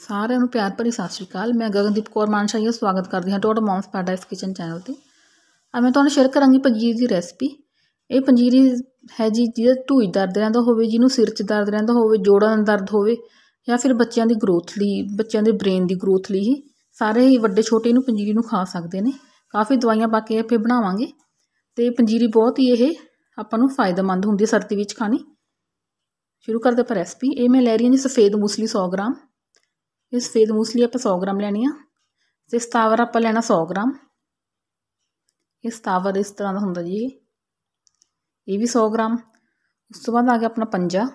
ਸਾਰਿਆਂ ਨੂੰ ਪਿਆਰ ਭਰੀ ਸਤਿ ਸ਼੍ਰੀ ਅਕਾਲ ਮੈਂ ਗਗਨਦੀਪ ਕੌਰ ਮਾਨਸ਼ਾਹੀਆ ਸਵਾਗਤ ਕਰਦੀ ਹਾਂ ਟੋਟ ਮੌਮਸ ਪੈਰਾਡਾਈਸ ਕਿਚਨ ਚੈਨਲ ਤੇ ਅੱਜ ਮੈਂ ਤੁਹਾਨੂੰ ਸ਼ੇਅਰ ਕਰਾਂਗੀ ਪੰਜੀਰੀ ਦੀ ਰੈਸਪੀ ਇਹ ਪੰਜੀਰੀ ਹੈ ਜੀ ਜਿਹਦਾ ਧੂਈ ਦਰਦ ਰਹਿੰਦਾ ਹੋਵੇ ਜਿਹਨੂੰ ਸਿਰ 'ਚ ਦਰਦ ਰਹਿੰਦਾ ਹੋਵੇ ਜੋੜਾਂ ਦਾ ਦਰਦ ਹੋਵੇ ਜਾਂ ਫਿਰ ਬੱਚਿਆਂ ਦੀ ਗਰੋਥ ਲਈ ਬੱਚਿਆਂ ਦੇ ਬ੍ਰੇਨ ਦੀ ਗਰੋਥ ਲਈ ਹੀ ਸਾਰੇ ਹੀ ਵੱਡੇ ਛੋਟੇ ਨੂੰ ਪੰਜੀਰੀ ਨੂੰ ਖਾ ਸਕਦੇ ਨੇ ਕਾਫੀ ਦਵਾਈਆਂ ਪਾ ਕੇ ਫੇ ਬਣਾਵਾਂਗੇ ਤੇ ਪੰਜੀਰੀ ਬਹੁਤ ਹੀ ਇਹ ਆਪਾਂ ਨੂੰ ਫਾਇਦੇਮੰਦ ਹੁੰਦੀ ਸਰਦੀ ਵਿੱਚ ਖਾਣੀ ਸ਼ੁਰੂ ਕਰਦੇ ਆਪਾਂ ਰੈਸਪੀ ਇਹ ਮੈਂ ਲੈ ਰਹੀ ਹਾਂ ਜੀ ਸਫੇਦ ਮੂਸਲੀ 100 ਗ੍ਰਾਮ ਇਹ ਸਫੇਦ ਮੂਸਲੀ ਆਪਾਂ 100 ਗ੍ਰਾਮ ਲੈਣੀ ਆ ਤੇ ਸਤਾਵਰ ਆਪਾਂ ਲੈਣਾ 100 ਗ੍ਰਾਮ ਇਹ ਸਤਾਵਰ ਇਸ ਤਰ੍ਹਾਂ ਦਾ ਹੁੰਦਾ ਜੀ ਇਹ ਵੀ 100 ਗ੍ਰਾਮ ਉਸ ਤੋਂ ਬਾਅਦ ਆ ਗਿਆ ਆਪਣਾ ਪੰਜਾ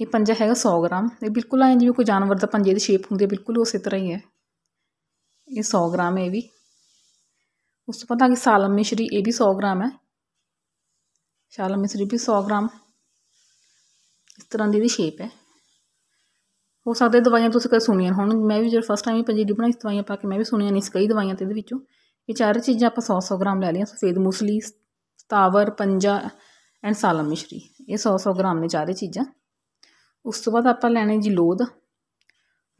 ਇਹ ਪੰਜਾ ਹੈਗਾ 100 ਗ੍ਰਾਮ ਇਹ ਬਿਲਕੁਲ ਐਂ ਜਿਵੇਂ ਕੋਈ ਜਾਨਵਰ ਦਾ ਪੰਜੇ ਦੀ ਸ਼ੇਪ ਹੁੰਦੀ ਹੈ ਬਿਲਕੁਲ ਉਸੇ ਤਰ੍ਹਾਂ ਹੀ ਹੈ ਇਹ 100 ਗ੍ਰਾਮ ਹੈ ਇਹ ਵੀ ਉਸ ਤੋਂ ਬਾਅਦ ਆ ਗਿਆ ਸਾਲਮ ਮਿਸ਼ਰੀ ਇਹ ਵੀ 100 ਗ੍ਰਾਮ ਹੈ ਸਾਲਮ ਮਿਸ਼ਰੀ ਵੀ 100 ਗ੍ਰਾਮ ਇਸ ਤਰ੍ਹਾਂ ਦੀ ਇਹਦੀ ਸ਼ੇਪ ਹੈ ਹੋ ਸਕਦਾ ਦਵਾਈਆਂ ਤੁਸੀਂ ਕਦੇ ਸੁਣੀਆਂ ਹੋਣ ਮੈਂ ਵੀ ਜਦੋਂ ਫਸਟ ਟਾਈਮ ਹੀ ਪੰਜੀਰੀ ਬਣਾਈ ਦਵਾਈਆਂ ਪਾ ਕੇ ਮੈਂ ਵੀ ਸੁਣੀਆਂ ਨਹੀਂ ਸੀ ਕਈ ਦਵਾਈਆਂ ਤੇ ਇਹਦੇ ਵਿੱਚੋਂ ਇਹ ਚਾਰ ਚੀਜ਼ਾਂ ਆਪਾਂ 100-100 ਗ੍ਰਾਮ ਲੈ ਲਈਆਂ ਸਫੇਦ ਮੂਸਲੀ ਸਤਾਵਰ ਪੰਜਾ ਐਂਡ ਸਾਲਮ ਮਿਸ਼ਰੀ ਇਹ 100-100 ਗ੍ਰਾਮ ਨੇ ਚਾਰੇ ਚੀਜ਼ਾਂ ਉਸ ਤੋਂ ਬਾਅਦ ਆਪਾਂ ਲੈਣੇ ਜੀ ਲੋਦ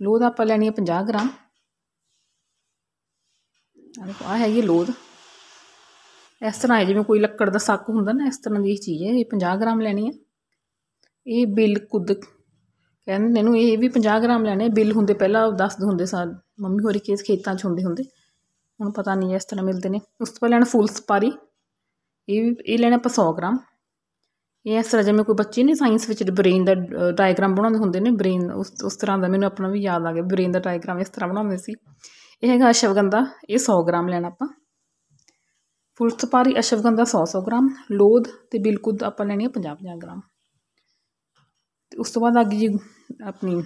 ਲੋਦ ਆਪਾਂ ਲੈਣੀ ਹੈ 50 ਗ੍ਰਾਮ ਆ ਹੈਗੀ ਲੋਦ ਇਸ ਤਰ੍ਹਾਂ ਹੈ ਜਿਵੇਂ ਕੋਈ ਲੱਕੜ ਦਾ ਸੱਕ ਹੁੰਦਾ ਨਾ ਇਸ ਤਰ੍ਹਾਂ ਦੀ ਚੀਜ਼ ਹੈ ਇਹ 50 ਗ੍ਰਾਮ ਲੈਣੀ ਹੈ ਇਹ ਬਿਲਕੁਲ ਕਹਿੰਦੇ ਮੈਨੂੰ ਇਹ ਵੀ 50 ਗ੍ਰਾਮ ਲੈਣੇ ਬਿੱਲ ਹੁੰਦੇ ਪਹਿਲਾਂ ਦੇ ਹੁੰਦੇ ਸਾ ਮੰਮੀ ਹੋਰੀ ਕੇਸ ਖੇਤਾਂ 'ਚ ਹੁੰਦੇ ਹੁੰਦੇ ਹੁਣ ਪਤਾ ਨਹੀਂ ਇਸ ਤਰ੍ਹਾਂ ਮਿਲਦੇ ਨੇ ਉਸ ਤੋਂ ਬਾਅਦ ਲੈਣਾ ਫੁੱਲ ਸਪਾਰੀ ਇਹ ਵੀ ਇਹ ਲੈਣਾ ਆਪਾਂ 100 ਗ੍ਰਾਮ ਇਹ ਇਸ ਤਰ੍ਹਾਂ ਜਿਵੇਂ ਕੋਈ ਬੱਚੇ ਨੇ ਸਾਇੰਸ ਵਿੱਚ ਬ੍ਰੇਨ ਦਾ ਡਾਇਗ੍ਰਾਮ ਬਣਾਉਂਦੇ ਹੁੰਦੇ ਨੇ ਬ੍ਰੇਨ ਉਸ ਉਸ ਤਰ੍ਹਾਂ ਦਾ ਮੈਨੂੰ ਆਪਣਾ ਵੀ ਯਾਦ ਆ ਗਿਆ ਬ੍ਰੇਨ ਦਾ ਡਾਇਗ੍ਰਾਮ ਇਸ ਤਰ੍ਹਾਂ ਬਣਾਉਂਦੇ ਸੀ ਇਹ ਹੈਗਾ ਅਸ਼ਵਗੰਧਾ ਇਹ 100 ਗ੍ਰਾਮ ਲੈਣਾ ਆਪਾਂ ਫੁੱਲ ਸਪਾਰੀ ਅਸ਼ਵਗੰਧਾ 100 100 ਗ੍ਰਾਮ ਲੋਧ ਤੇ ਬਿਲਕੁਲ ਆਪਾਂ ਲੈਣੀ ਹੈ 50 50 ਗ੍ਰਾਮ ਤੇ ਉਸ ਤੋਂ ਬਾਅਦ ਆ ਗਈ ਜੀ ਆਪਣੀ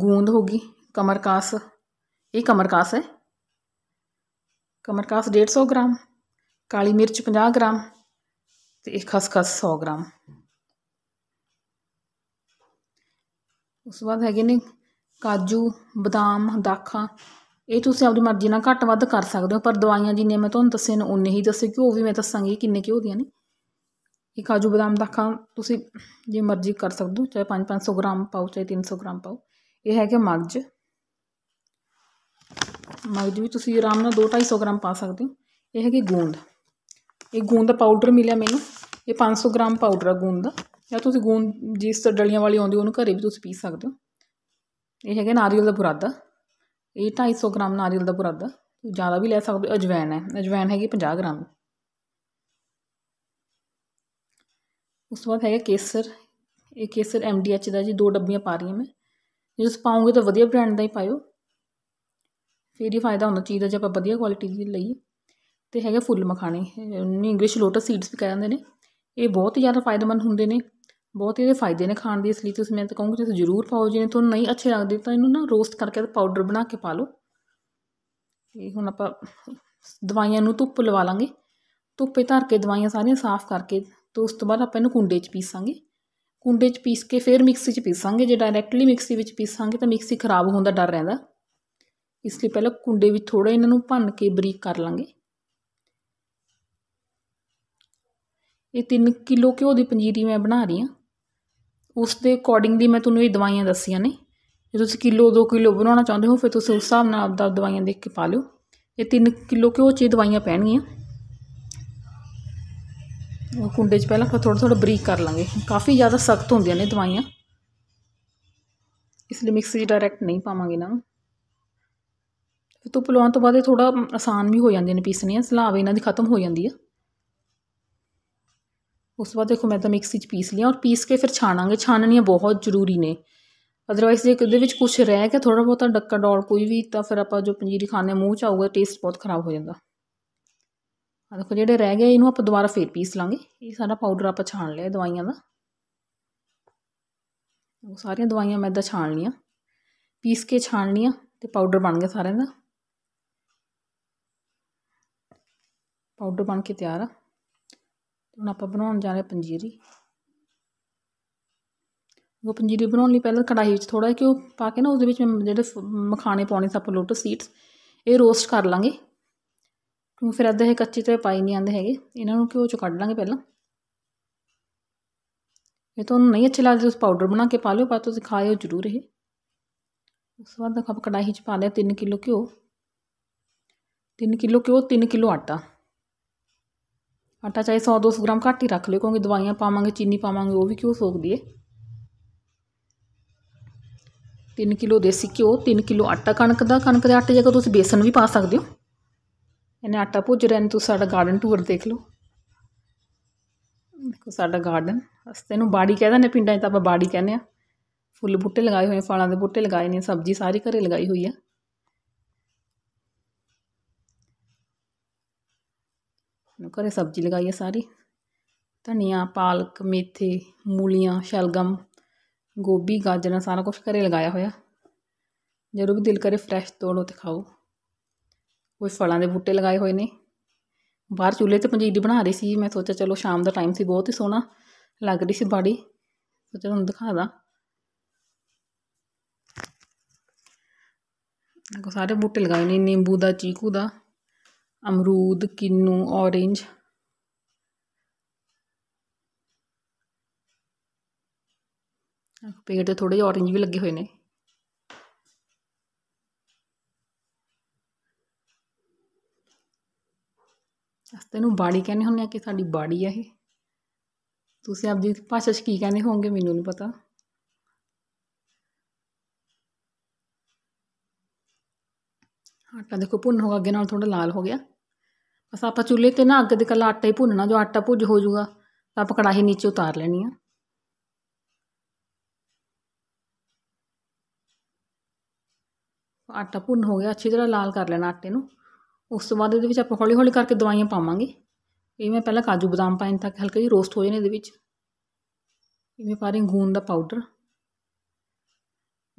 ਗੂੰਦ ਹੋ ਗਈ ਕਮਰਕਾਸ ਇਹ ਕਮਰਕਾਸ ਹੈ ਕਮਰਕਾਸ 150 ਗ੍ਰਾਮ ਕਾਲੀ ਮਿਰਚ 50 ਗ੍ਰਾਮ ਤੇ ਇਹ ਖਸਖਸ 100 ਗ੍ਰਾਮ ਉਸ ਤੋਂ ਬਾਅਦ ਹੈਗੇ ਨੇ ਕਾਜੂ ਬਦਾਮ ਦਾਖਾਂ ਇਹ ਤੁਸੀਂ ਆਪਣੀ ਮਰਜ਼ੀ ਨਾਲ ਘੱਟ ਵੱਧ ਕਰ ਸਕਦੇ ਹੋ ਪਰ ਦਵਾਈਆਂ ਜਿੰਨੇ ਮੈਂ ਤੁਹਾਨੂੰ ਦੱਸੇ ਨੇ ਉਨੇ ਹੀ ਦੱਸੇ ਕਿ ਉਹ ਵੀ ਮੈਂ ਦੱਸਾਂਗੀ ਕਿੰਨੇ ਕਿ ਹੋਦੀਆਂ ਨੇ ਇਹ ਕਾਜੂ ਬਦਾਮ ਦਾ ਖਾਂ ਤੁਸੀਂ ਜੇ ਮਰਜ਼ੀ ਕਰ ਸਕਦੇ ਹੋ ਚਾਹੇ 5-500 ਗ੍ਰਾਮ ਪਾਓ ਚਾਹੇ 300 ਗ੍ਰਾਮ ਪਾਓ ਇਹ ਹੈਗਾ ਮਗਜ ਮਗਜ ਵੀ ਤੁਸੀਂ ਆਰਾਮ ਨਾਲ 2-250 ਗ੍ਰਾਮ ਪਾ ਸਕਦੇ ਹੋ ਇਹ ਹੈਗੀ ਗੂੰਦ ਇਹ ਗੂੰਦ ਦਾ ਪਾਊਡਰ ਮਿਲਿਆ ਮੈਨੂੰ ਇਹ 500 ਗ੍ਰਾਮ ਪਾਊਡਰ ਆ ਗੂੰਦ ਦਾ ਜਾਂ ਤੁਸੀਂ ਗੂੰਦ ਜਿਸ ਡਲੀਆਂ ਵਾਲੀ ਆਉਂਦੀ ਉਹਨੂੰ ਘਰੇ ਵੀ ਤੁਸੀਂ ਪੀ ਸਕਦੇ ਹੋ ਇਹ ਹੈਗਾ ਨਾਰੀਅਲ ਦਾ ਬੁਰਾਦਾ ਇਹ 250 ਗ੍ਰਾਮ ਨਾਰੀਅਲ ਦਾ ਬੁਰਾਦਾ ਜ਼ਿਆਦਾ ਵੀ ਲੈ ਸਕਦੇ ਹੋ ਅਜਵਾਇਣ ਹੈ ਅਜਵਾਇਣ ਹੈਗੀ 50 ਗ੍ਰਾਮ ਉਸ ਤੋਂ ਬਾਅਦ ਹੈਗਾ ਕੇਸਰ ਇਹ ਕੇਸਰ ਐਮ ਡੀ ਐਚ ਦਾ ਜੀ ਦੋ ਡੱਬੀਆਂ ਪਾ ਰਹੀ ਹਾਂ ਮੈਂ ਜੇ ਤੁਸੀਂ ਪਾਉਂਗੇ ਤਾਂ ਵਧੀਆ ਬ੍ਰਾਂਡ ਦਾ ਹੀ ਪਾਇਓ ਫਿਰ ਹੀ ਫਾਇਦਾ ਹੁੰਦਾ ਚੀਜ਼ ਦਾ ਜੇ ਆਪਾਂ ਵਧੀਆ ਕੁਆਲਿਟੀ ਦੀ ਲਈ ਤੇ ਹੈਗਾ ਫੁੱਲ ਮਖਾਣੇ ਇਹਨੂੰ ਇੰਗਲਿਸ਼ ਲੋਟਸ ਸੀਡਸ ਵੀ ਕਹਿੰਦੇ ਨੇ ਇਹ ਬਹੁਤ ਹੀ ਜ਼ਿਆਦਾ ਫਾਇਦੇਮੰਦ ਹੁੰਦੇ ਨੇ ਬਹੁਤ ਇਹਦੇ ਫਾਇਦੇ ਨੇ ਖਾਣ ਦੇ ਇਸ ਲਈ ਤੁਸੀਂ ਮੈਂ ਤਾਂ ਕਹੂੰਗੀ ਤੁਸੀਂ ਜ਼ਰੂਰ ਪਾਓ ਜੇ ਤੁਹਾਨੂੰ ਨਹੀਂ ਅੱਛੇ ਲੱਗਦੇ ਤਾਂ ਇਹਨੂੰ ਨਾ ਰੋਸਟ ਕਰਕੇ ਤੇ ਪਾਊਡਰ ਬਣਾ ਕੇ ਪਾ ਲਓ ਇਹ ਹੁਣ ਆਪਾਂ ਦਵਾਈਆਂ ਨੂੰ ਧੁੱਪ ਲਵਾ ਲਾਂਗੇ ਧੁੱਪੇ ਧਰ ਕੇ ਦਵਾਈਆਂ ਸਾਰੀਆਂ ਸਾਫ਼ ਕਰਕੇ ਤੋ ਉਸ ਤੋਂ ਬਾਅਦ ਆਪਾਂ ਇਹਨੂੰ ਕੁੰਡੇ 'ਚ ਪੀਸਾਂਗੇ ਕੁੰਡੇ 'ਚ ਪੀਸ ਕੇ ਫਿਰ ਮਿਕਸੀ 'ਚ ਪੀਸਾਂਗੇ ਜੇ ਡਾਇਰੈਕਟਲੀ ਮਿਕਸੀ ਵਿੱਚ ਪੀਸਾਂਗੇ ਤਾਂ ਮਿਕਸੀ ਖਰਾਬ ਹੋਣ ਦਾ ਡਰ ਰਹਿੰਦਾ ਇਸ ਲਈ ਪਹਿਲਾਂ ਕੁੰਡੇ ਵਿੱਚ ਥੋੜਾ ਇਹਨਾਂ ਨੂੰ ਭੰਨ ਕੇ ਬਰੀਕ ਕਰ ਲਾਂਗੇ ਇਹ 3 ਕਿਲੋ ਘਿਓ ਦੀ ਪੰਜੀਰੀ ਮੈਂ ਬਣਾ ਰਹੀ ਹਾਂ ਉਸ ਦੇ ਅਕੋਰਡਿੰਗ ਦੀ ਮੈਂ ਤੁਹਾਨੂੰ ਇਹ ਦਵਾਈਆਂ ਦੱਸੀਆਂ ਨੇ ਜੇ ਤੁਸੀਂ ਕਿਲੋ 2 ਕਿਲੋ ਬਣਾਉਣਾ ਚਾਹੁੰਦੇ ਹੋ ਫਿਰ ਤੁਸੀਂ ਉਸ ਹਿਸਾਬ ਨਾਲ ਆਪਦਾ ਦਵਾਈਆਂ ਦੇਖ ਕੇ ਪਾ ਲਿਓ ਇਹ 3 ਕਿਲੋ ਘਿਓ 'ਚ ਦਵਾਈਆਂ ਪੈਣਗੀਆਂ ਉਹ ਕੁੰਡੇ 'ਚ ਪਹਿਲਾਂ ਆਪਾਂ ਥੋੜਾ ਥੋੜਾ ਬਰੀਕ ਕਰ ਲਾਂਗੇ ਕਾਫੀ ਜ਼ਿਆਦਾ ਸਖਤ ਹੁੰਦੀਆਂ ਨੇ ਦਵਾਈਆਂ ਇਸ ਲਈ ਮਿਕਸੀ ਡਾਇਰੈਕਟ ਨਹੀਂ ਪਾਵਾਂਗੇ ਨਾ ਧੁੱਪ ਲਵਾਉਣ ਤੋਂ ਬਾਅਦ ਇਹ ਥੋੜਾ ਆਸਾਨ ਵੀ ਹੋ ਜਾਂਦੇ ਨੇ ਪੀਸਣੀਆਂ ਸਲਾਵ ਇਹਨਾਂ ਦੀ ਖਤਮ ਹੋ ਜਾਂਦੀ ਆ ਉਸ ਤੋਂ ਬਾਅਦ ਦੇਖੋ ਮੈਂ ਤਾਂ ਮਿਕਸੀ 'ਚ ਪੀਸ ਲਿਆ ਔਰ ਪੀਸ ਕੇ ਫਿਰ ਛਾਣਾਂਗੇ ਛਾਣਨੀਆਂ ਬਹੁਤ ਜ਼ਰੂਰੀ ਨੇ ਅਦਰਵਾਈਜ਼ ਜੇ ਕਿਦੇ ਵਿੱਚ ਕੁਝ ਰਹਿ ਗਿਆ ਥੋੜਾ ਬਹੁਤਾ ਡੱਕਾ ਡੋਲ ਕੋਈ ਵੀ ਤਾਂ ਫਿਰ ਆਪਾਂ ਜੋ ਪੰਜੀਰੀ ਖਾਣੇ ਮੂੰਹ 'ਚ ਆਊਗਾ ਟੇਸਟ ਬਹੁਤ ਖਰਾਬ ਹੋ ਜਾਂਦਾ ਆ ਦੇਖੋ ਜਿਹੜੇ ਰਹਿ ਗਏ ਇਹਨੂੰ ਆਪਾਂ ਦੁਬਾਰਾ ਫੇਰ ਪੀਸ ਲਾਂਗੇ ਇਹ ਸਾਰਾ ਪਾਊਡਰ ਆਪਾਂ ਛਾਣ ਲਿਆ ਦਵਾਈਆਂ ਦਾ ਉਹ ਸਾਰੀਆਂ ਦਵਾਈਆਂ ਮੈਂ ਇਦਾਂ ਛਾਣ ਲੀਆਂ ਪੀਸ ਕੇ ਛਾਣ ਲੀਆਂ ਤੇ ਪਾਊਡਰ ਬਣ ਗਿਆ ਸਾਰਿਆਂ ਦਾ ਪਾਊਡਰ ਬਣ ਕੇ ਤਿਆਰ ਆ ਹੁਣ ਆਪਾਂ ਬਣਾਉਣ ਜਾ ਰਹੇ ਪੰਜੀਰੀ ਉਹ ਪੰਜੀਰੀ ਬਣਾਉਣ ਲਈ ਪਹਿਲਾਂ ਕੜਾਹੀ ਵਿੱਚ ਥੋੜਾ ਜਿਹਾ ਪਾ ਕੇ ਨਾ ਉਸ ਦੇ ਵਿੱਚ ਜਿਹੜੇ ਮਖਾਣੇ ਪਾਉਣੇ ਸੀ ਆਪਾਂ ਲੋਟਸ ਸੀਡਸ ਇਹ ਰੋਸਟ ਕਰ ਲਾਂਗੇ ਕਿਉਂ ਫਿਰ ਅੱਧੇ ਇਹ ਕੱਚੀ ਤੇ ਪਾਈ ਨਹੀਂ ਆਂਦੇ ਹੈਗੇ ਇਹਨਾਂ ਨੂੰ ਕਿਉਂ ਚ ਕੱਢ ਲਾਂਗੇ ਪਹਿਲਾਂ ਇਹ ਤੁਹਾਨੂੰ ਨਹੀਂ ਅੱਛੇ ਲੱਗਦੇ ਉਸ ਪਾਊਡਰ ਬਣਾ ਕੇ ਪਾ ਲਿਓ ਪਰ ਤੁਸੀਂ ਖਾਇਓ ਜ਼ਰੂਰ ਇਹ ਉਸ ਤੋਂ ਬਾਅਦ ਆਪਾਂ ਕੜਾਹੀ 'ਚ ਪਾ ਲਿਆ 3 ਕਿਲੋ ਘਿਓ 3 ਕਿਲੋ ਘਿਓ 3 ਕਿਲੋ ਆਟਾ ਆਟਾ ਚਾਹੇ 100-200 ਗ੍ਰਾਮ ਘੱਟ ਹੀ ਰੱਖ ਲਿਓ ਕਿਉਂਕਿ ਦਵਾਈਆਂ ਪਾਵਾਂਗੇ ਚੀਨੀ ਪਾਵਾਂਗੇ ਉਹ ਵੀ ਕਿਉਂ ਸੋਕਦੀ ਏ 3 ਕਿਲੋ ਦੇਸੀ ਘਿਓ 3 ਕਿਲੋ ਆਟਾ ਕਣਕ ਦਾ ਕਣਕ ਦੇ ਆਟੇ ਜਗ੍ਹਾ ਤੁਸੀਂ ਬੇਸਨ ਵੀ ਪਾ ਸਕਦੇ ਹੋ ਇਹਨੇ ਆਟਾ ਪੁੱਜ ਰਿਹਾ ਨੇ ਤੁਸੀਂ ਸਾਡਾ ਗਾਰਡਨ ਟੂਰ ਦੇਖ ਲਓ ਦੇਖੋ ਸਾਡਾ ਗਾਰਡਨ ਅਸਤੇ ਨੂੰ ਬਾੜੀ ਕਹਿੰਦੇ ਨੇ ਪਿੰਡਾਂ 'ਚ ਤਾਂ ਆਪਾਂ ਬਾੜੀ ਕਹਿੰਦੇ ਆ ਫੁੱਲ ਬੂਟੇ ਲਗਾਏ ਹੋਏ ਫਲਾਂ ਦੇ ਬੂਟੇ ਲਗਾਏ ਨੇ ਸਬਜ਼ੀ ਸਾਰੀ ਘਰੇ ਲਗਾਈ ਹੋਈ ਆ ਨੂੰ ਘਰੇ ਸਬਜ਼ੀ ਲਗਾਈ ਆ ਸਾਰੀ ਧਨੀਆ ਪਾਲਕ ਮੇਥੇ ਮੂਲੀਆਂ ਸ਼ਲਗਮ ਗੋਭੀ ਗਾਜਰਾਂ ਸਾਰਾ ਕੁਝ ਘਰੇ ਲਗਾਇਆ ਹੋਇਆ ਜਦੋਂ ਵੀ ਦਿਲ ਕਰੇ ਫਰੈਸ਼ ਤੋੜੋ ਤੇ ਖਾਓ ਕੋਈ ਫਲਾਂ ਦੇ ਬੂਟੇ ਲਗਾਏ ਹੋਏ ਨੇ ਬਾਹਰ ਚੁੱਲ੍ਹੇ ਤੇ ਪੰਜੀਰੀ ਬਣਾ ਰਹੀ ਸੀ ਮੈਂ ਸੋਚਿਆ ਚਲੋ ਸ਼ਾਮ ਦਾ ਟਾਈਮ ਸੀ ਬਹੁਤ ਹੀ ਸੋਹਣਾ ਲੱਗ ਰਹੀ ਸੀ ਬਾੜੀ ਸੋਚਿਆ ਤੁਹਾਨੂੰ ਦਿਖਾ ਦਾਂ ਦੇਖੋ ਸਾਰੇ ਬੂਟੇ ਲਗਾਏ ਨੇ ਨਿੰਬੂ ਦਾ ਚੀਕੂ ਦਾ ਅਮਰੂਦ ਕਿੰਨੂ ਔਰੇਂਜ ਪੇੜ ਤੇ ਥੋੜੇ ਜਿਹਾ ਔਰੇਂਜ ਵੀ ਲੱਗੇ ਹੋਏ ਨੇ ਤੇ ਇਹਨੂੰ ਬਾੜੀ ਕਹਿੰਦੇ ਹੁੰਦੇ ਆ ਕਿ ਸਾਡੀ ਬਾੜੀ ਆ ਇਹ ਤੁਸੀਂ ਆਪਦੀ ਭਾਸ਼ਾ 'ਚ ਕੀ ਕਹਿੰਦੇ ਹੋਵੋਗੇ ਮੈਨੂੰ ਨਹੀਂ ਪਤਾ ਆਟਾ ਦੇਖੋ ਭੁੰਨ ਹੋ ਗਿਆ ਅੱਗੇ ਨਾਲ ਥੋੜਾ ਲਾਲ ਹੋ ਗਿਆ ਬਸ ਆਪਾਂ ਚੁੱਲ੍ਹੇ ਤੇ ਨਾ ਅੱਗ ਦੇ ਕੱਲਾ ਆਟਾ ਹੀ ਭੁੰਨਣਾ ਜੋ ਆਟਾ ਭੁੱਜ ਹੋ ਜਾਊਗਾ ਤਾਂ ਆਪਾਂ ਕੜਾਹੀ ਨੀਚੇ ਉਤਾਰ ਲੈਣੀ ਆ ਆਟਾ ਭੁੰਨ ਹੋ ਗਿਆ ਅੱਛੀ ਤਰ੍ਹਾਂ ਲਾਲ ਕਰ ਲੈਣਾ ਆਟੇ ਨੂੰ ਉਸ ਤੋਂ ਬਾਅਦ ਇਹਦੇ ਵਿੱਚ ਆਪਾਂ ਹੌਲੀ ਹੌਲੀ ਕਰਕੇ ਦਵਾਈਆਂ ਪਾਵਾਂਗੇ ਇਹ ਮੈਂ ਪਹਿਲਾਂ ਕਾਜੂ ਬਦਾਮ ਪਾਇਨ ਤਾਂ ਕਿ ਹਲਕਾ ਜਿਹਾ ਰੋਸਟ ਹੋ ਜਾਣੇ ਇਹਦੇ ਵਿੱਚ ਇਹ ਮੈਂ ਪਾ ਰਹੀ ਗੂੰਦ ਦਾ ਪਾਊਡਰ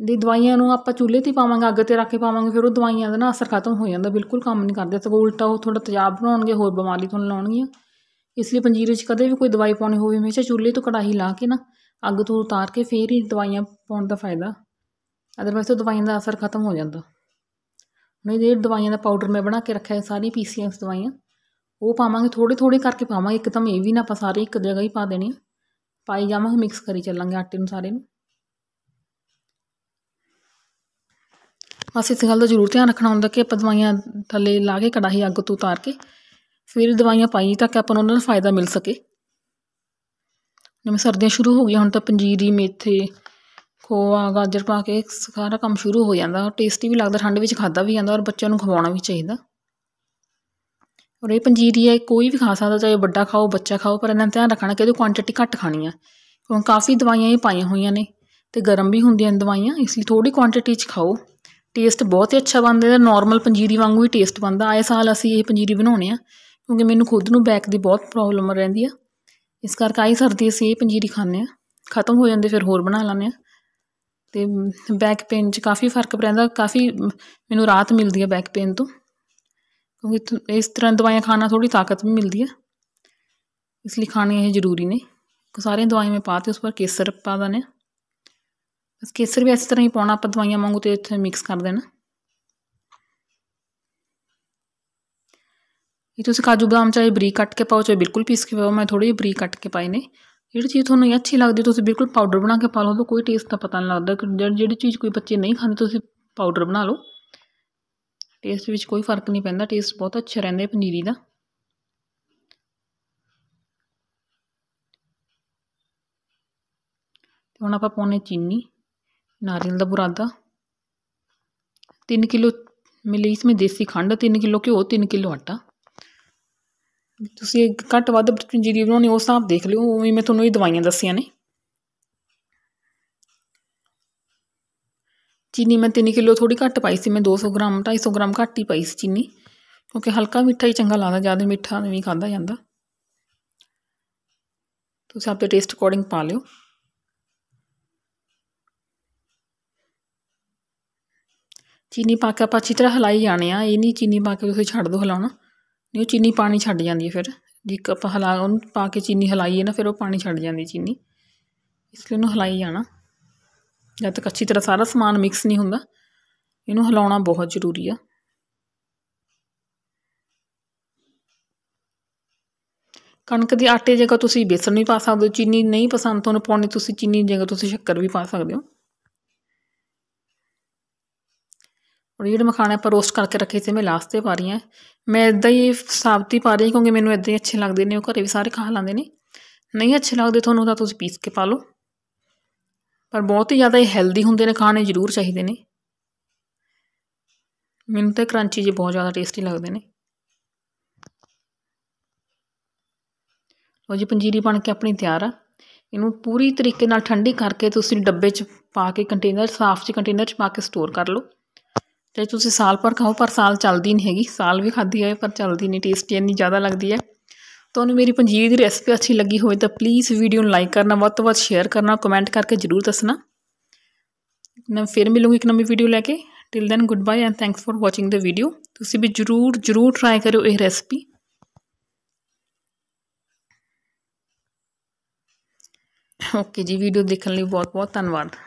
ਦੀ ਦਵਾਈਆਂ ਨੂੰ ਆਪਾਂ ਚੁੱਲ੍ਹੇ ਤੇ ਪਾਵਾਂਗੇ ਅੱਗ ਤੇ ਰੱਖ ਕੇ ਪਾਵਾਂਗੇ ਫਿਰ ਉਹ ਦਵਾਈਆਂ ਦਾ ਨਾ ਅਸਰ ਖਤਮ ਹੋ ਜਾਂਦਾ ਬਿਲਕੁਲ ਕੰਮ ਨਹੀਂ ਕਰਦੇ ਸਗੋਂ ਉਲਟਾ ਉਹ ਥੋੜਾ ਤੇਜ਼ਾਬ ਬਣਾਉਣਗੇ ਹੋਰ ਬਿਮਾਰੀ ਤੁਹਾਨੂੰ ਲਾਉਣਗੀਆਂ ਇਸ ਲਈ ਪੰਜੀਰੇ 'ਚ ਕਦੇ ਵੀ ਕੋਈ ਦਵਾਈ ਪਾਉਣੀ ਹੋਵੇ ਹਮੇਸ਼ਾ ਚੁੱਲ੍ਹੇ ਤੋਂ ਕੜਾਹੀ ਲਾ ਕੇ ਨਾ ਅੱਗ ਤੋਂ ਉਤਾਰ ਕੇ ਫੇਰ ਹੀ ਦਵਾਈਆਂ ਪਾਉਣ ਦਾ ਫਾਇਦਾ ਅਦਰਵਾਇਸ ਤਾਂ ਦਵਾਈਆਂ ਦਾ ਅਸਰ ਖਤਮ ਹੋ ਜਾਂਦਾ ਮੈਂ ਇਹ ਦਵਾਈਆਂ ਦਾ ਪਾਊਡਰ ਮੈਂ ਬਣਾ ਕੇ ਰੱਖਿਆ ਸਾਰੀ ਪੀਸੀਐਸ ਦਵਾਈਆਂ ਉਹ ਪਾਵਾਂਗੇ ਥੋੜੇ ਥੋੜੇ ਕਰਕੇ ਪਾਵਾਂਗੇ ਇੱਕਦਮ ਇਹ ਵੀ ਨਾ ਆਪਾਂ ਸਾਰੇ ਇੱਕ ਜਗ੍ਹਾ ਹੀ ਪਾ ਦੇਣੀ ਪਾਈ ਜਾਵਾਂਗੇ ਮਿਕਸ ਕਰੀ ਚੱਲਾਂਗੇ ਆਟੇ ਨੂੰ ਸਾਰੇ ਨੂੰ ਅਸੀਂ ਇਸ ਗੱਲ ਦਾ ਜ਼ਰੂਰ ਧਿਆਨ ਰੱਖਣਾ ਹੁੰਦਾ ਕਿ ਆਪਾਂ ਦਵਾਈਆਂ ਥੱਲੇ ਲਾ ਕੇ ਕੜਾਹੀ ਅੱਗ ਤੋਂ ਉਤਾਰ ਕੇ ਫਿਰ ਦਵਾਈਆਂ ਪਾਈ ਤਾਂ ਕਿ ਆਪਾਂ ਨੂੰ ਉਹਨਾਂ ਦਾ ਫਾਇਦਾ ਮਿਲ ਸਕੇ ਜਿਵੇਂ ਸਰਦੀਆਂ ਸ਼ੁਰੂ ਹੋ ਗਈਆਂ ਹੁਣ ਤਾਂ ਪੰਜੀਰੀ ਮੇਥੇ ਖੋਆ ਗਾਜਰ ਪਾ ਕੇ ਸਾਰਾ ਕੰਮ ਸ਼ੁਰੂ ਹੋ ਜਾਂਦਾ ਔਰ ਟੇਸਟੀ ਵੀ ਲੱਗਦਾ ਠੰਡ ਵਿੱਚ ਖਾਦਾ ਵੀ ਜਾਂਦਾ ਔਰ ਬੱਚਿਆਂ ਨੂੰ ਖਵਾਉਣਾ ਵੀ ਚਾਹੀਦਾ ਔਰ ਇਹ ਪੰਜੀਰੀ ਹੈ ਕੋਈ ਵੀ ਖਾ ਸਕਦਾ ਚਾਹੇ ਵੱਡਾ ਖਾਓ ਬੱਚਾ ਖਾਓ ਪਰ ਇਹਨਾਂ ਧਿਆਨ ਰੱਖਣਾ ਕਿ ਇਹਦੀ ਕੁਆਂਟੀਟੀ ਘੱਟ ਖਾਣੀ ਆ ਕਿਉਂਕਿ ਕਾਫੀ ਦਵਾਈਆਂ ਇਹ ਪਾਈਆਂ ਹੋਈਆਂ ਨੇ ਤੇ ਗਰਮ ਵੀ ਹੁੰਦੀਆਂ ਨੇ ਦਵਾਈਆਂ ਇਸ ਲਈ ਥੋੜੀ ਕੁਆਂਟੀਟੀ 'ਚ ਖਾਓ ਟੇਸਟ ਬਹੁਤ ਹੀ ਅੱਛਾ ਬਣਦਾ ਹੈ ਨਾਰਮਲ ਪੰਜੀਰੀ ਵਾਂਗੂ ਹੀ ਟੇਸਟ ਬਣਦਾ ਆਏ ਸਾਲ ਅਸੀਂ ਇਹ ਪੰਜੀਰੀ ਬਣਾਉਣੇ ਆ ਕਿਉਂਕਿ ਮੈਨੂੰ ਖੁਦ ਨੂੰ ਬੈਕ ਦੀ ਬਹੁਤ ਪ੍ਰੋਬਲਮ ਰਹਿੰਦੀ ਆ ਇਸ ਕਰਕੇ ਆਈ ਸਰਦੀ ਅਸੀਂ ਇਹ ਪੰਜੀਰੀ ਖਾਂਦੇ ਆ ਖਤਮ ਹੋ ਜਾਂਦੇ ਫਿਰ ਹੋਰ ਬਣਾ ਲੈਂਦੇ ਆ ਤੇ ਬੈਕ ਪੇਨ 'ਚ ਕਾਫੀ ਫਰਕ ਪੈਂਦਾ ਕਾਫੀ ਮੈਨੂੰ ਰਾਤ ਮਿਲਦੀ ਹੈ ਬੈਕ ਪੇਨ ਤੋਂ ਕਿਉਂਕਿ ਇਸ ਤਰ੍ਹਾਂ ਦਵਾਈਆਂ ਖਾਣਾ ਥੋੜੀ ਤਾਕਤ ਵੀ ਮਿਲਦੀ ਹੈ ਇਸ ਲਈ ਖਾਣੇ ਇਹ ਜ਼ਰੂਰੀ ਨੇ ਸਾਰੀਆਂ ਦਵਾਈਆਂ ਮੈਂ ਪਾਤੇ ਉਸ ਪਰ ਕੇਸਰ ਪਾ ਦਨੇ ਬਸ ਕੇਸਰ ਵੀ ਇਸ ਤਰ੍ਹਾਂ ਹੀ ਪਾਉਣਾ ਆਪਾਂ ਦਵਾਈਆਂ ਵਾਂਗੂ ਤੇ ਇੱਥੇ ਮਿਕਸ ਕਰ ਦੇਣਾ ਇਹ ਤੁਸੀਂ ਕਾਜੂ ਬਦਾਮ ਚਾਹੇ ਬਰੀਕ ਕੱਟ ਕੇ ਪਾਓ ਚਾਹੇ ਬਿਲਕੁਲ ਪੀਸ ਕੇ ਪਾਓ ਮੈਂ ਥੋੜੀ ਬਰੀਕ ਕੱਟ ਕੇ ਪਾਏ ਨੇ ਜਿਹੜੀ ਚੀਜ਼ ਤੁਹਾਨੂੰ ਅੱਛੀ ਲੱਗਦੀ ਤੁਸੀਂ ਬਿਲਕੁਲ ਪਾਊਡਰ ਬਣਾ ਕੇ ਪਾ ਲਓ ਤਾਂ ਕੋਈ ਟੇਸਟ ਦਾ ਪਤਾ ਨਹੀਂ ਲੱਗਦਾ ਕਿ ਜਿਹੜੀ ਚੀਜ਼ ਕੋਈ ਬੱਚੇ ਨਹੀਂ ਖਾਂਦੇ ਤੁਸੀਂ ਪਾਊਡਰ ਬਣਾ ਲਓ ਟੇਸਟ ਵਿੱਚ ਕੋਈ ਫਰਕ ਨਹੀਂ ਪੈਂਦਾ ਟੇਸਟ ਬਹੁਤ ਅੱਛਾ ਰਹਿੰਦਾ ਹੈ ਪਨੀਰੀ ਦਾ ਤੇ ਹੁਣ ਆਪਾਂ ਪਾਉਣੇ ਚੀਨੀ ਨਾਰੀਅਲ ਦਾ ਬੁਰਾਦਾ 3 ਕਿਲੋ ਮਿਲੀ ਇਸ ਵਿੱਚ ਦੇਸੀ ਖੰਡ 3 ਕਿਲੋ ਘਿਓ 3 ਕਿਲੋ ਆਟਾ ਤੁਸੀਂ ਘੱਟ ਵੱਧ ਪੰਜੀਰੀ ਬਣਾਉਣੀ ਉਸ ਹਿਸਾਬ ਦੇਖ ਲਿਓ ਉਵੇਂ ਮੈਂ ਤੁਹਾਨੂੰ ਇਹ ਦਵਾਈਆਂ ਦੱਸੀਆਂ ਨੇ ਚੀਨੀ ਮੈਂ 3 ਕਿਲੋ ਥੋੜੀ ਘੱਟ ਪਾਈ ਸੀ ਮੈਂ 200 ਗ੍ਰਾਮ 250 ਗ੍ਰਾਮ ਘੱਟ ਹੀ ਪਾਈ ਸੀ ਚੀਨੀ ਕਿਉਂਕਿ ਹਲਕਾ ਮਿੱਠਾ ਹੀ ਚੰਗਾ ਲੱਗਦਾ ਜ਼ਿਆਦਾ ਮਿੱਠਾ ਨਹੀਂ ਖਾਂਦਾ ਜਾਂਦਾ ਤੁਸੀਂ ਆਪਣੇ ਟੇਸਟ ਅਕੋਰਡਿੰਗ ਪਾ ਲਿਓ ਚੀਨੀ ਪਾ ਕੇ ਆਪਾਂ ਚਿਤਰਾ ਹਲਾਈ ਜਾਣੇ ਆ ਇਹ ਨਹੀਂ ਚੀਨੀ ਪਾ ਕੇ ਤੁਸੀਂ ਛੱਡ ਦੋ ਹਲਾਉਣਾ ਨਹੀਂ ਉਹ ਚੀਨੀ ਪਾਣੀ ਛੱਡ ਜਾਂਦੀ ਹੈ ਫਿਰ ਜੇ ਆਪਾਂ ਹਲਾ ਉਹਨੂੰ ਪਾ ਕੇ ਚੀਨੀ ਹਲਾਈਏ ਨਾ ਫਿਰ ਉਹ ਪਾਣੀ ਛੱਡ ਜਾਂਦੀ ਚੀਨੀ ਇਸ ਲਈ ਉਹਨੂੰ ਹਲਾਈ ਜਾਣਾ ਜਦ ਤੱਕ ਅੱਛੀ ਤਰ੍ਹਾਂ ਸਾਰਾ ਸਮਾਨ ਮਿਕਸ ਨਹੀਂ ਹੁੰਦਾ ਇਹਨੂੰ ਹਲਾਉਣਾ ਬਹੁਤ ਜ਼ਰੂਰੀ ਆ ਕਣਕ ਦੇ ਆਟੇ ਜਗ੍ਹਾ ਤੁਸੀਂ ਬੇਸਣ ਵੀ ਪਾ ਸਕਦੇ ਹੋ ਚੀਨੀ ਨਹੀਂ ਪਸੰਦ ਤੁਹਾਨੂੰ ਪਾਉਣੀ ਤੁਸੀਂ ਚੀਨੀ ਜਗ੍ਹਾ ਤੁਸੀਂ ਸ਼ੱਕਰ ਵੀ ਪਾ ਸਕਦੇ ਹੋ ਔਰ ਜਿਹੜੇ ਮਖਾਣੇ मखाने ਰੋਸਟ ਕਰਕੇ ਰੱਖੇ ਸੀ ਮੈਂ ਲਾਸਟ ਤੇ ਪਾ ਰਹੀ ਆ ਮੈਂ ਇਦਾਂ ਹੀ ਸਾਬਤੀ ਪਾ ਰਹੀ ਕਿਉਂਕਿ ਮੈਨੂੰ ਇਦਾਂ ਹੀ ਅੱਛੇ ਲੱਗਦੇ ਨੇ ਉਹ ਘਰੇ ਵੀ ਸਾਰੇ ਖਾ ਲੈਂਦੇ ਨੇ ਨਹੀਂ ਅੱਛੇ ਲੱਗਦੇ ਤੁਹਾਨੂੰ ਤਾਂ ਤੁਸੀਂ ਪੀਸ ਕੇ ਪਾ ਲਓ ਪਰ ਬਹੁਤ ਹੀ ਜ਼ਿਆਦਾ ਇਹ ਹੈਲਦੀ ਹੁੰਦੇ ਨੇ ਖਾਣੇ ਜ਼ਰੂਰ ਚਾਹੀਦੇ ਨੇ ਮੈਨੂੰ ਤਾਂ ਕਰੰਚੀ ਜੀ ਬਹੁਤ ਜ਼ਿਆਦਾ ਟੇਸਟੀ ਲੱਗਦੇ ਨੇ ਲੋ ਜੀ ਪੰਜੀਰੀ ਬਣ ਕੇ ਆਪਣੀ ਤਿਆਰ ਆ ਇਹਨੂੰ ਪੂਰੀ ਤਰੀਕੇ ਨਾਲ ਠੰਡੀ ਕਰਕੇ ਤੁਸੀਂ ਡੱਬੇ 'ਚ ਪਾ ਕੇ ਕੰਟੇਨਰ ਸਾਫ਼ ਜਿਹੇ ਕੰਟੇਨਰ 'ਚ ਪਾ ਕੇ ਸਟੋਰ ਕਰ ਲਓ ਚਾਹੇ ਤੁਸੀਂ ਸਾਲ ਪਰ ਖਾਓ ਪਰ ਸਾਲ ਚੱਲਦੀ ਨਹੀਂ ਹੈਗੀ ਸਾਲ ਵੀ ਖਾਧੀ ਹੈ ਪਰ ਚੱਲਦੀ ਨਹੀਂ ਟੇਸਟੀ ਇੰਨੀ ਜ਼ਿਆਦਾ ਲੱਗਦੀ ਹੈ ਤੁਹਾਨੂੰ ਮੇਰੀ ਪੰਜੀਰ ਦੀ ਰੈਸਪੀ ਅੱਛੀ ਲੱਗੀ ਹੋਵੇ ਤਾਂ ਪਲੀਜ਼ ਵੀਡੀਓ ਨੂੰ ਲਾਈਕ ਕਰਨਾ ਵੱਧ ਤੋਂ ਵੱਧ ਸ਼ੇਅਰ ਕਰਨਾ ਕਮੈਂਟ ਕਰਕੇ ਜ਼ਰੂਰ ਦੱਸਣਾ ਨਾ ਫਿਰ ਮਿਲੂੰਗੀ ਇੱਕ ਨਵੀਂ ਵੀਡੀਓ ਲੈ ਕੇ till then goodbye and thanks for watching the video ਤੁਸੀਂ ਵੀ ਜ਼ਰੂਰ ਜ਼ਰੂਰ ਟਰਾਈ ਕਰਿਓ ਇਹ ਰੈਸਪੀ ਓਕੇ ਜੀ ਵੀਡੀਓ ਦੇਖਣ ਲਈ ਬਹੁਤ ਬਹੁਤ ਧੰਨਵਾਦ